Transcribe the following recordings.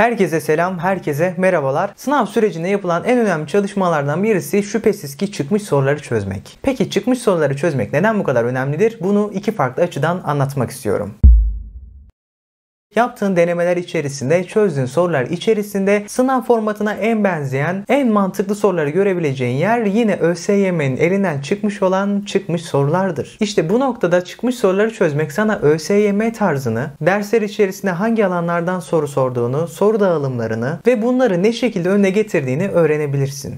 Herkese selam, herkese merhabalar. Sınav sürecinde yapılan en önemli çalışmalardan birisi şüphesiz ki çıkmış soruları çözmek. Peki çıkmış soruları çözmek neden bu kadar önemlidir? Bunu iki farklı açıdan anlatmak istiyorum. Yaptığın denemeler içerisinde çözdüğün sorular içerisinde sınav formatına en benzeyen, en mantıklı soruları görebileceğin yer yine ÖSYM'nin elinden çıkmış olan çıkmış sorulardır. İşte bu noktada çıkmış soruları çözmek sana ÖSYM tarzını, dersler içerisinde hangi alanlardan soru sorduğunu, soru dağılımlarını ve bunları ne şekilde önüne getirdiğini öğrenebilirsin.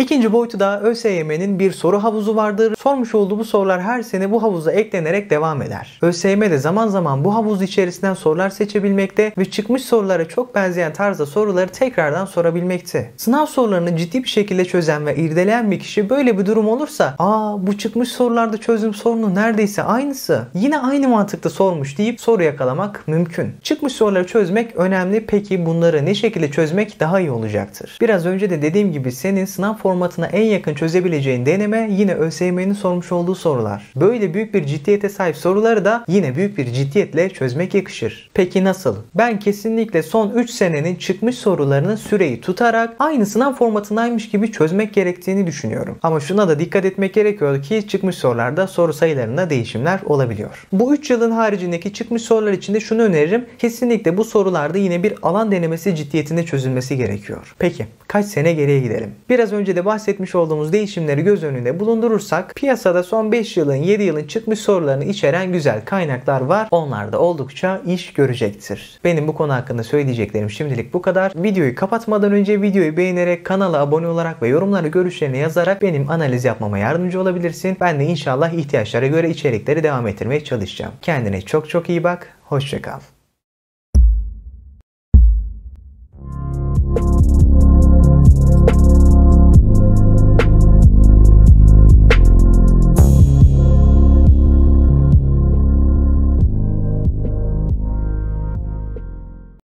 İkinci boyutu da ÖSYM'nin bir soru havuzu vardır. Sormuş olduğu bu sorular her sene bu havuza eklenerek devam eder. ÖSYM de zaman zaman bu havuz içerisinden sorular seçebilmekte ve çıkmış sorulara çok benzeyen tarzda soruları tekrardan sorabilmekte. Sınav sorularını ciddi bir şekilde çözen ve irdeleyen bir kişi böyle bir durum olursa aa bu çıkmış sorularda çözüm sorunu neredeyse aynısı. Yine aynı mantıkta sormuş deyip soru yakalamak mümkün. Çıkmış soruları çözmek önemli. Peki bunları ne şekilde çözmek daha iyi olacaktır? Biraz önce de dediğim gibi senin sınav formu formatına en yakın çözebileceğin deneme yine ÖSYM'nin sormuş olduğu sorular. Böyle büyük bir ciddiyete sahip soruları da yine büyük bir ciddiyetle çözmek yakışır. Peki nasıl? Ben kesinlikle son 3 senenin çıkmış sorularını süreyi tutarak aynı sınav formatındaymış gibi çözmek gerektiğini düşünüyorum. Ama şuna da dikkat etmek gerekiyor ki çıkmış sorularda soru sayılarında değişimler olabiliyor. Bu 3 yılın haricindeki çıkmış sorular içinde şunu öneririm. Kesinlikle bu sorularda yine bir alan denemesi ciddiyetinde çözülmesi gerekiyor. Peki kaç sene geriye gidelim? Biraz önce önce de bahsetmiş olduğumuz değişimleri göz önünde bulundurursak piyasada son 5 yılın 7 yılın çıkmış sorularını içeren güzel kaynaklar var. Onlar da oldukça iş görecektir. Benim bu konu hakkında söyleyeceklerim şimdilik bu kadar. Videoyu kapatmadan önce videoyu beğenerek kanala abone olarak ve yorumlara görüşlerini yazarak benim analiz yapmama yardımcı olabilirsin. Ben de inşallah ihtiyaçlara göre içerikleri devam ettirmeye çalışacağım. Kendine çok çok iyi bak. Hoşçakal.